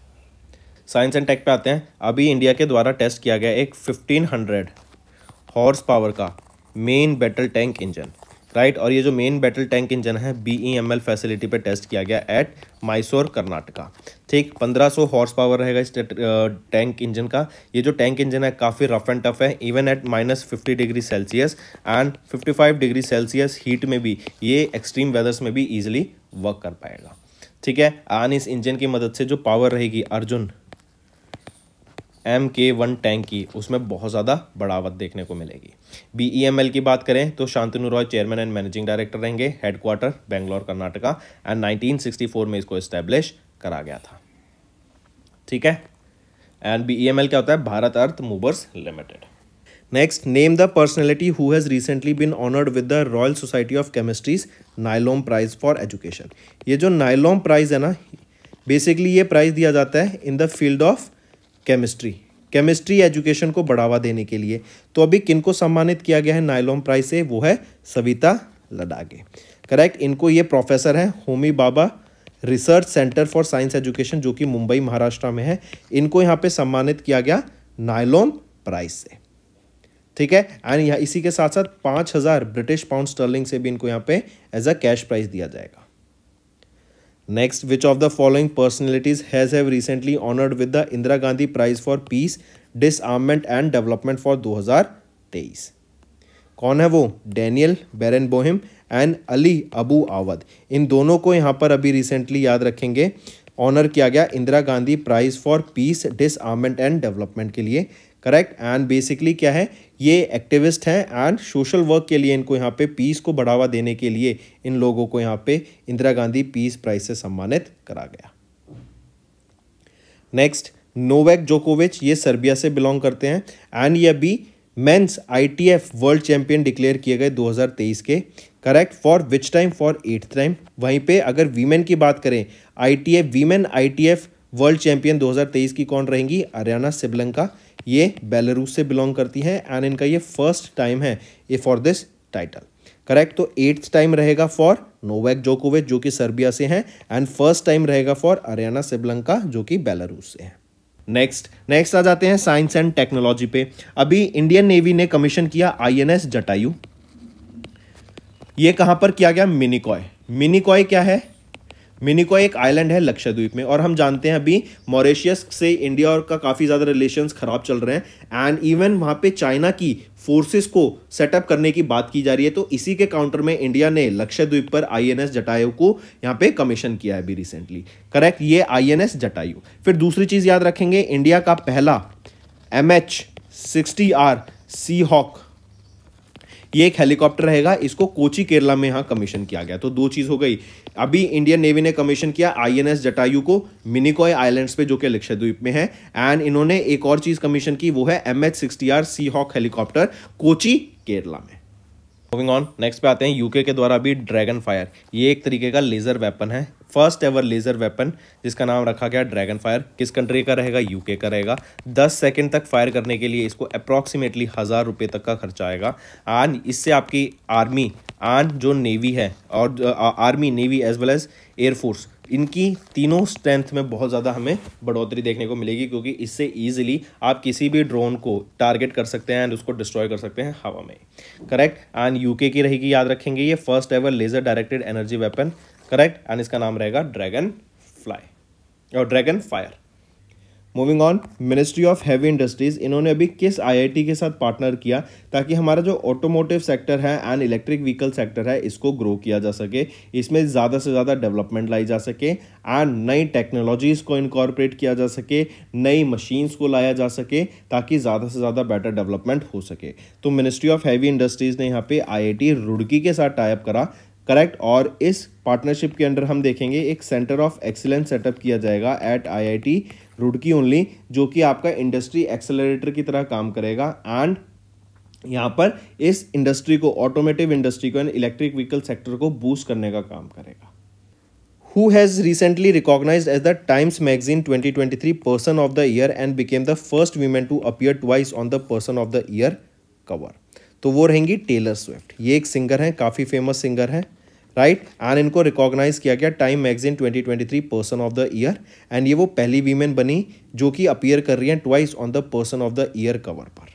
साइंस एंड टेक पे आते हैं अभी इंडिया के द्वारा टेस्ट किया गया एक 1500 हॉर्स पावर का main battle tank engine right और ये जो मेन बैटल टैंक इंजन है B E M L facility पे टेस्ट किया गया एट माइसोर कर्नाटका ठीक 1500 हॉर्स पावर रहेगा इस टैंक इंजन का ये जो टैंक इंजन है काफ़ी रफ एंड टफ है even at minus fifty degree Celsius and 55 degree Celsius heat में भी ये एक्सट्रीम वेदर्स में भी ईजिली वर्क कर पाएगा ठीक है एंड इस इंजन की मदद से जो पावर रहेगी Arjun M K one tank की उसमें बहुत ज़्यादा बढ़ावत देखने को मिलेगी बी ई एम एल की बात करें तो Shantanu Roy chairman and managing director रहेंगे हेडक्वार्टर बेंगलोर कर्नाटका एंड 1964 में इसको इस्टेब्लिश करा गया था ठीक है and B E M L क्या होता है Bharat earth movers limited next name the personality who has recently been honoured with the royal society of chemistry's Nyholm prize for education ये जो नाइलॉम प्राइज है ना बेसिकली ये प्राइज दिया जाता है in the field of chemistry chemistry education को बढ़ावा देने के लिए तो अभी किन को सम्मानित किया गया है नाइलोम प्राइज से वो है सविता लडागे करेक्ट इनको ये प्रोफेसर हैं Homi Bhabha research centre for science education जो कि मुंबई महाराष्ट्र में है इनको यहाँ पे सम्मानित किया गया नाइलोन प्राइज से ठीक है एंड यहाँ इसी के साथ साथ पाँच हज़ार ब्रिटिश पाउंड स्टर्लिंग से भी इनको यहाँ पे एज अ कैश प्राइज दिया जाएगा next which of the following personalities has have recently honoured with the Indira Gandhi prize for peace disarmament and development for 2023 कौन है वो Daniel Barenboim and Ali Abu Awwad इन दोनों को यहाँ पर अभी रिसेंटली याद रखेंगे ऑनर किया गया Indira Gandhi prize for peace disarmament and development के लिए करेक्ट एंड बेसिकली क्या है ये एक्टिविस्ट हैं एंड सोशल वर्क के लिए इनको यहाँ पे पीस को बढ़ावा देने के लिए इन लोगों को यहाँ पे इंदिरा गांधी पीस प्राइज से सम्मानित करा गया नेक्स्ट नोवेक जोकोविच ये सर्बिया से बिलोंग करते हैं एंड ये अभी men's ITF world champion declare किए गए 2023 के correct for which time for eight time वहीं पे अगर वीमेन की बात करें ITF women ITF world champion 2023 की कौन रहेंगी हरियाणा सिबलंका ये बेलारूस से बिलोंग करती हैं एंड इनका ये फर्स्ट टाइम है ये फॉर दिस टाइटल करेक्ट तो एट्थ टाइम रहेगा फॉर नोवैक जोकोविच जो कि सर्बिया से हैं एंड फर्स्ट टाइम रहेगा फॉर अरियाना सिबलंका जो कि बेलारूस से हैं नेक्स्ट नेक्स्ट आ जाते हैं साइंस एंड टेक्नोलॉजी पे अभी इंडियन नेवी ने कमीशन किया आईएनएस जटायु ये कहां पर किया गया मिनिकॉय मिनिकॉय क्या है मिनिकॉय एक आइलैंड है लक्षद्वीप में और हम जानते हैं अभी मॉरिशियस से इंडिया और का काफ़ी ज़्यादा रिलेशंस खराब चल रहे हैं एंड इवन वहाँ पे चाइना की फोर्सेस को सेटअप करने की बात की जा रही है तो इसी के काउंटर में इंडिया ने लक्षद्वीप पर आईएनएस जटायु को यहाँ पे कमीशन किया है अभी रिसेंटली करेक्ट ये आईएनएस जटायु फिर दूसरी चीज़ याद रखेंगे इंडिया का पहला M H sixty R Seahawk ये एक हेलीकॉप्टर रहेगा इसको कोची केरला में यहाँ कमीशन किया गया तो दो चीज़ हो गई अभी इंडियन नेवी ने कमीशन किया आईएनएस जटायु को मिनिकॉय आइलैंड्स पे जो कि लक्षद्वीप में है एंड इन्होंने एक और चीज़ कमीशन की वो है M H sixty R Seahawk helicopter Kochi Kerala में मूविंग ऑन नेक्स्ट पे आते हैं यूके के द्वारा भी ड्रैगन फायर ये एक तरीके का लेजर वेपन है फर्स्ट एवर लेज़र वेपन जिसका नाम रखा गया ड्रैगन फायर किस कंट्री का रहेगा यूके का रहेगा दस सेकेंड तक फायर करने के लिए इसको अप्रॉक्सीमेटली हज़ार रुपये तक का खर्चा आएगा आन इससे आपकी आर्मी आन जो नेवी है और army navy as well as air force इनकी तीनों स्ट्रेंथ में बहुत ज़्यादा हमें बढ़ोतरी देखने को मिलेगी क्योंकि इससे ईजिली आप किसी भी ड्रोन को टारगेट कर सकते हैं एंड उसको डिस्ट्रॉय कर सकते हैं हवा में करेक्ट एंड यूके की रहेगी याद रखेंगे ये first ever laser directed energy weapon correct and इसका नाम रहेगा ड्रैगन फ्लाई और dragon fire moving on ministry of heavy industries इन्होंने अभी किस आईआईटी के साथ पार्टनर किया ताकि हमारा जो ऑटोमोटिव सेक्टर है एंड इलेक्ट्रिक व्हीकल सेक्टर है इसको ग्रो किया जा सके इसमें ज़्यादा से ज़्यादा डेवलपमेंट लाई जा सके एंड नई टेक्नोलॉजीज़ को इनकॉर्पोरेट किया जा सके नई मशीन्स को लाया जा सके ताकि ज़्यादा से ज़्यादा बेटर डेवलपमेंट हो सके तो मिनिस्ट्री ऑफ हैवी इंडस्ट्रीज़ ने यहाँ पे आई रुड़की के साथ टाइप करा करेक्ट और इस पार्टनरशिप के अंडर हम देखेंगे एक सेंटर ऑफ एक्सीलेंस सेटअप किया जाएगा एट आईआईटी रुड़की ओनली जो कि आपका इंडस्ट्री एक्सेलरेटर की तरह काम करेगा एंड यहाँ पर इस इंडस्ट्री को ऑटोमेटिव इंडस्ट्री को एंड इलेक्ट्रिक व्हीकल सेक्टर को बूस्ट करने का काम करेगा who has recently recognized as the twenty Magazine 2023 person of the year and became the first women to appear twice on the person of the year cover तो वो रहेंगी Taylor Swift ये एक सिंगर हैं काफ़ी फेमस सिंगर हैं right and इनको recognise किया गया Time magazine 2023 twenty person of the year and ये वो पहली वीमेन बनी जो कि अपियर कर रही हैं twice on the person of the year cover पर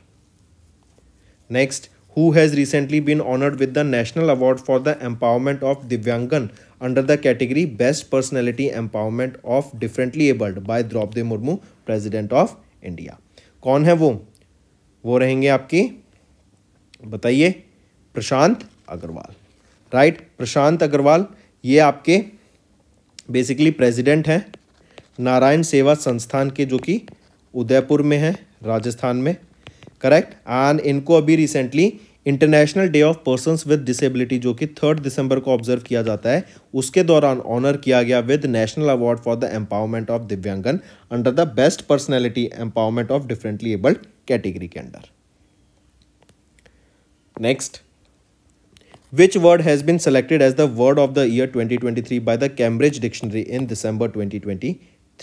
next who has recently been honoured with the national award for the empowerment of Divyangjan under the category best personality empowerment of differently abled by Draupadi Murmu president of India कौन है वो वो रहेंगे आपकी बताइए Prashant Agarwal right Prashant Agarwal ये आपके बेसिकली प्रेसिडेंट हैं नारायण सेवा संस्थान के जो कि उदयपुर में है राजस्थान में करेक्ट एंड इनको अभी recently international day of persons with disability जो कि थर्ड दिसंबर को ऑब्जर्व किया जाता है उसके दौरान ऑनर किया गया with national award for the empowerment of Divyangjan under the best personality empowerment of differently abled category के under next selected as the word of the year twenty twenty three year 2023 by dictionary in December twenty twenty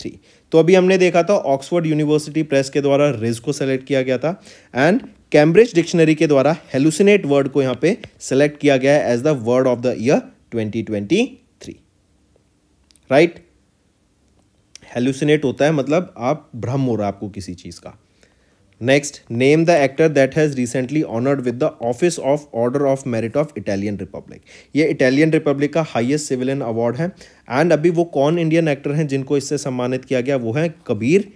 three तो अभी हमने देखा था Oxford university press के द्वारा ridge को select किया गया था एंड कैम्ब्रिज डिक्शनरी के द्वारा हेलुसिनेट वर्ड को यहाँ पे सेलेक्ट किया गया है as the word of the year 2023 right hallucinate होता है मतलब आप भ्रम हो रहा है आपको किसी चीज़ का next name the actor that has recently honoured with the office of order of merit of Italian republic ये इटालियन रिपब्लिक का हाइएस्ट सिविलियन अवार्ड है एंड अभी वो कौन इंडियन एक्टर हैं जिनको इससे सम्मानित किया गया वो है कबीर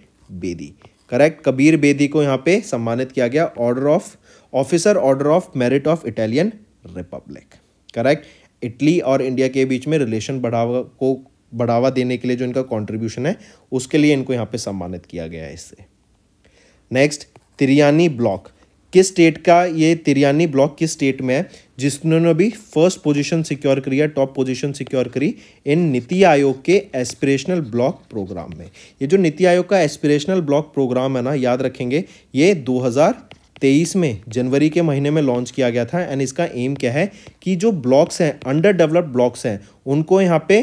बेदी करेक्ट कबीर बेदी को यहाँ पे सम्मानित किया गया order of officer order of merit of Italian republic correct Italy और इंडिया के बीच में रिलेशन बढ़ावा को बढ़ावा देने के लिए जो इनका कॉन्ट्रीब्यूशन है उसके लिए इनको यहाँ पे सम्मानित किया गया है इससे नेक्स्ट तिरयानी ब्लॉक किस स्टेट का ये तिरयानी ब्लॉक किस स्टेट में है जिसने भी फर्स्ट पोजीशन सिक्योर करी है टॉप पोजीशन सिक्योर करी इन नीति आयोग के एस्पिरेशनल ब्लॉक प्रोग्राम में ये जो नीति आयोग का एस्पिरेशनल ब्लॉक प्रोग्राम है ना याद रखेंगे ये तेईस में जनवरी के महीने में लॉन्च किया गया था एंड इसका एम क्या है कि जो ब्लॉक्स हैं अंडर डेवलप्ड ब्लॉक्स हैं उनको यहाँ पे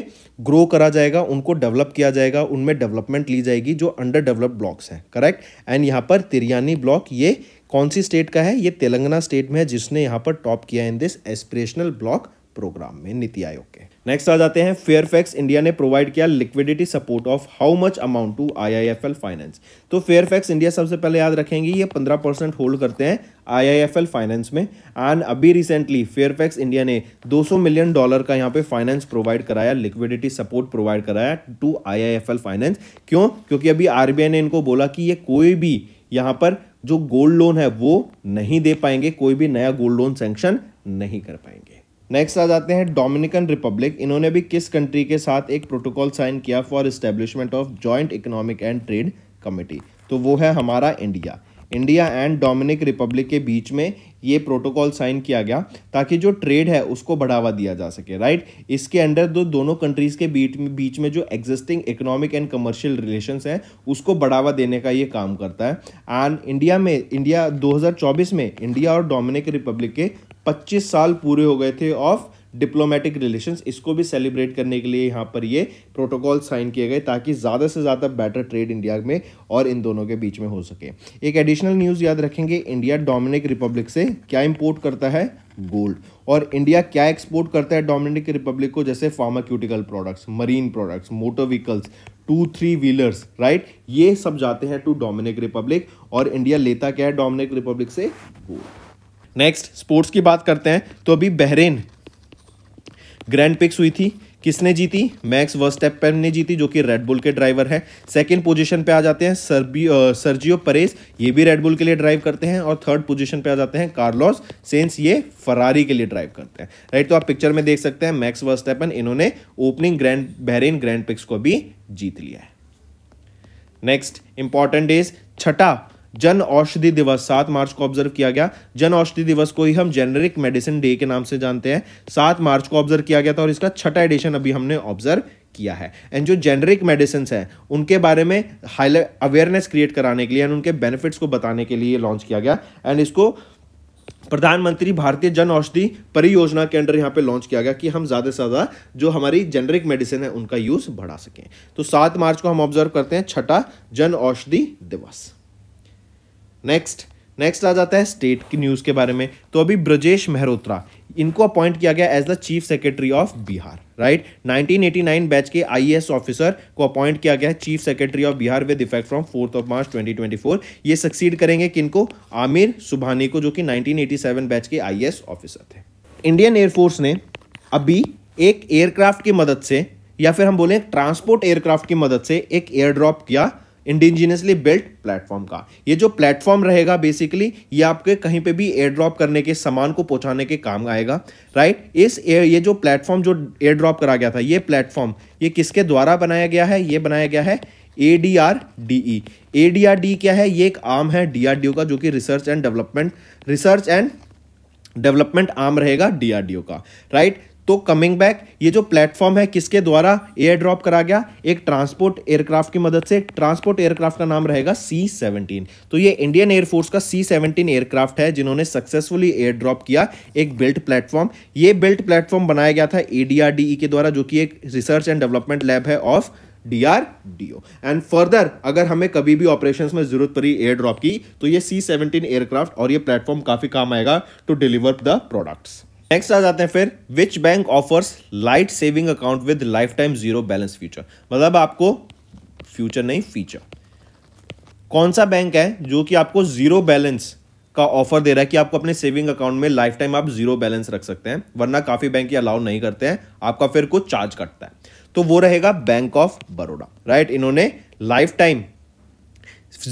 ग्रो करा जाएगा उनको डेवलप किया जाएगा उनमें डेवलपमेंट ली जाएगी जो अंडर डेवलप्ड ब्लॉक्स हैं करेक्ट एंड यहाँ पर तिरयानी ब्लॉक ये कौन सी स्टेट का है ये तेलंगाना स्टेट में है जिसने यहाँ पर टॉप किया in this aspirational block program में नीति आयोग नेक्स्ट आ जाते हैं फेयरफैक्स इंडिया ने प्रोवाइड किया liquidity support of how much amount to IIFL finance तो फेयरफैक्स इंडिया सबसे पहले याद रखेंगे ये पंद्रह परसेंट होल्ड करते हैं आईआईएफएल फाइनेंस में एंड अभी रिसेंटली फेयरफैक्स इंडिया ने 200 मिलियन डॉलर का यहाँ पे फाइनेंस प्रोवाइड कराया लिक्विडिटी सपोर्ट प्रोवाइड कराया टू आई फाइनेंस क्यों क्योंकि अभी आर ने इनको बोला कि ये कोई भी यहाँ पर जो गोल्ड लोन है वो नहीं दे पाएंगे कोई भी नया गोल्ड लोन सेंक्शन नहीं कर पाएंगे नेक्स्ट आ जाते हैं डोमिनिकन रिपब्लिक इन्होंने भी किस कंट्री के साथ एक प्रोटोकॉल साइन किया for establishment of joint economic and trade committee तो वो है हमारा India India and Dominic republic के बीच में ये प्रोटोकॉल साइन किया गया ताकि जो ट्रेड है उसको बढ़ावा दिया जा सके राइट इसके अंडर दो दोनों कंट्रीज़ के बीच में बीच में जो existing economic and commercial relation है उसको बढ़ावा देने का ये काम करता है एंड इंडिया में इंडिया 2024 में इंडिया और डोमिनिक रिपब्लिक के 25 साल पूरे हो गए थे ऑफ डिप्लोमेटिक रिलेशंस इसको भी सेलिब्रेट करने के लिए यहाँ पर ये प्रोटोकॉल साइन किए गए ताकि ज़्यादा से ज़्यादा बेटर ट्रेड इंडिया में और इन दोनों के बीच में हो सके एक एडिशनल न्यूज़ याद रखेंगे इंडिया डोमिनिक रिपब्लिक से क्या इम्पोर्ट करता है गोल्ड और इंडिया क्या एक्सपोर्ट करता है डोमिनिक रिपब्लिक को जैसे pharmaceutical products marine products motor vehicles two three wheelers right ये सब जाते हैं टू डोमिनिक रिपब्लिक और इंडिया लेता क्या है डोमिनिक रिपब्लिक से गोल्ड नेक्स्ट स्पोर्ट्स की बात करते हैं तो अभी बहरेन ग्रैंड पिक्स हुई थी किसने जीती मैक्स वर्स्टेपेन ने जीती जो कि रेडबुल के ड्राइवर है सेकेंड पोजीशन पे आ जाते हैं सर्बी सर्जियो परेस ये भी रेडबुल के लिए ड्राइव करते हैं और थर्ड पोजीशन पे आ जाते हैं कार्लोस सेंस ये फरारी के लिए ड्राइव करते हैं राइट तो आप पिक्चर में देख सकते हैं मैक्स वर्स्टेपन इन्होंने opening grand Bahrain grand prix को भी जीत लिया है नेक्स्ट इंपॉर्टेंट इज छठा जन औषधि दिवस सात मार्च को ऑब्जर्व किया गया जन औषधि दिवस को ही हम जेनरिक मेडिसिन डे के नाम से जानते हैं सात मार्च को ऑब्जर्व किया गया था और इसका छठा एडिशन अभी हमने ऑब्जर्व किया है एंड जो जेनरिक मेडिसिन हैं उनके बारे में हाईलाइट अवेयरनेस क्रिएट कराने के लिए एंड उनके बेनिफिट्स को बताने के लिए लॉन्च किया गया एंड इसको प्रधानमंत्री भारतीय जन औषधि परियोजना के अंडर यहाँ पे लॉन्च किया गया कि हम ज़्यादा से ज़्यादा जो हमारी जेनरिक मेडिसिन है उनका यूज़ बढ़ा सकें तो सात मार्च को हम ऑब्जर्व करते हैं छठा जन औषधि दिवस नेक्स्ट नेक्स्ट आ जाता है स्टेट की न्यूज़ के बारे में तो अभी ब्रजेश मेहरोत्रा इनको अपॉइंट किया गया as the chief secretary of Bihar right 1989 batch के आईएएस ऑफिसर को अपॉइंट किया गया chief secretary of Bihar with effect from fourth of March 2024 ये सक्सीड करेंगे किनको आमिर सुबहानी को जो कि 1987 बैच के आई ऑफिसर थे इंडियन एयरफोर्स ने अभी एक एयरक्राफ्ट की मदद से या फिर हम बोलें ट्रांसपोर्ट एयरक्राफ्ट की मदद से एक एयर ड्रॉप किया इंडिजिनियसली बिल्ट प्लेटफॉर्म का ये जो प्लेटफॉर्म रहेगा बेसिकली ये आपके कहीं पे भी एयर ड्रॉप करने के सामान को पहुंचाने के काम आएगा राइट इस ये जो प्लेटफॉर्म जो एयर ड्रॉप करा गया था ये प्लेटफॉर्म ये किसके द्वारा बनाया गया है ये बनाया गया है A D R D E A D R D क्या है ये एक आम है डी आर डी ओ का जो कि research and development research and development आम रहेगा डी डी आर ओ का राइट तो कमिंग बैक ये जो प्लेटफॉर्म है किसके द्वारा एयर ड्रॉप करा गया एक ट्रांसपोर्ट एयरक्राफ्ट की मदद से ट्रांसपोर्ट एयरक्राफ्ट का नाम रहेगा सी सेवनटीन तो ये इंडियन एयरफोर्स का सी सेवनटीन एयरक्राफ्ट है जिन्होंने सक्सेसफुली एयर ड्रॉप किया एक बिल्ट प्लेटफॉर्म ये बिल्ट प्लेटफॉर्म बनाया गया था एडीआरडीई e के द्वारा जो कि एक रिसर्च एंड डेवलपमेंट लैब है ऑफ डीआरडीओ एंड फर्दर अगर हमें कभी भी ऑपरेशंस में जरूरत पड़ी एयर ड्रॉप की तो ये सी सेवनटीन एयरक्राफ्ट और ये प्लेटफॉर्म काफी काम आएगा to deliver the products next आ जाते हैं फिर which bank offers light saving account with life time zero balance future मतलब आपको फ्यूचर नहीं फीचर कौन सा बैंक है जो कि आपको जीरो बैलेंस का ऑफर दे रहा है कि आपको अपने सेविंग अकाउंट में लाइफ टाइम आप जीरो बैलेंस रख सकते हैं वरना काफ़ी बैंक ये अलाउ नहीं करते हैं आपका फिर कुछ चार्ज कटता है तो वो रहेगा बैंक ऑफ बड़ोडा राइट इन्होंने life time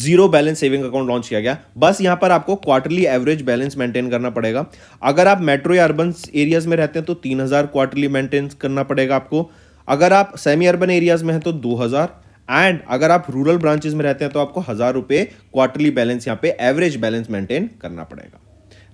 zero balance saving account launch किया गया बस यहां पर आपको क्वार्टरली एवरेज बैलेंस मेंटेन करना पड़ेगा अगर आप मेट्रो या अर्बन एरियाज में रहते हैं तो तीन हज़ार क्वार्टरली मेंटेन करना पड़ेगा आपको अगर आप सेमी अर्बन एरियाज में हैं तो दो हज़ार एंड अगर आप रूरल ब्रांचेज में रहते हैं तो आपको हज़ार रुपए क्वार्टरली बैलेंस यहाँ पे एवरेज बैलेंस मेंटेन करना पड़ेगा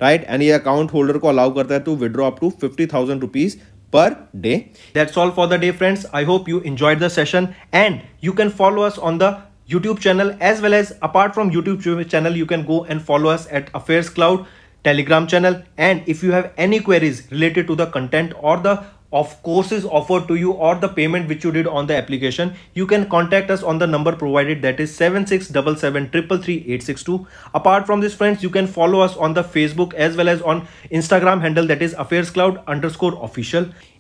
राइट एंड ये अकाउंट होल्डर को अलाउ करता है to withdraw up to fifty thousand rupees per day that's all for the day friends I hope you enjoyed the session and you can follow us on the YouTube channel as well as apart from YouTube channel, you can go and follow us at Affairs Cloud Telegram channel. And if you have any queries related to the content or the of courses offered to you or the payment which you did on the application, you can contact us on the number provided that is 767733862. Apart from this friends, you can follow us on the Facebook as well as on Instagram handle that is Affairs Cloud underscore official.